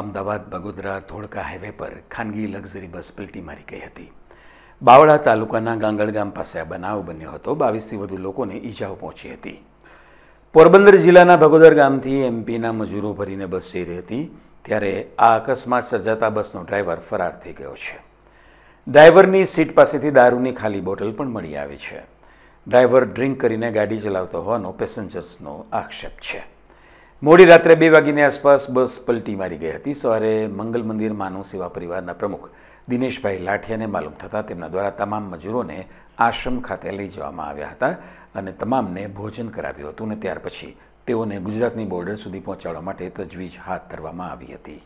Ahmedabad Bagodara Dholka highway પર ખાનગી luxury bus પલટી મારી ગઈ હતી બાવળા તાલુકાના ગાંગળ ગામ પાસે આ બનાવ બન્યો હતો બાવીસથી વધુ લોકોને ઈજાઓ પહોંચી હતી પોરબંદર જિલ્લાના ભગોદર ગામથી એમપીના મજૂરો ભરીને બસ જઈ રહી હતી ત્યારે આ અકસ્માત સર્જાતા બસનો ડ્રાઈવર ફરાર થઈ ગયો છે ડ્રાઈવરની સીટ પાસેથી દારૂની ખાલી બોટલ પણ મળી આવી છે ડ્રાઈવર ડ્રિંક કરીને ગાડી ચલાવતો હોવાનો પેસેન્જર્સનો આક્ષેપ છે મોડી રાત્રે બે વાગ્યાની આસપાસ બસ પલટી મારી ગઈ હતી સવારે મંગલ મંદિર માનવ સેવા પરિવારના પ્રમુખ દિનેશભાઈ લાઠિયાને માલુમ થતાં તેમના દ્વારા તમામ મજૂરોને આશ્રમ ખાતે લઈ જવામાં આવ્યા હતા અને તમામને ભોજન કરાવ્યું હતું અને ત્યાર પછી તેઓને ગુજરાતની બોર્ડર સુધી પહોંચાડવા માટે તજવીજ હાથ ધરવામાં આવી હતી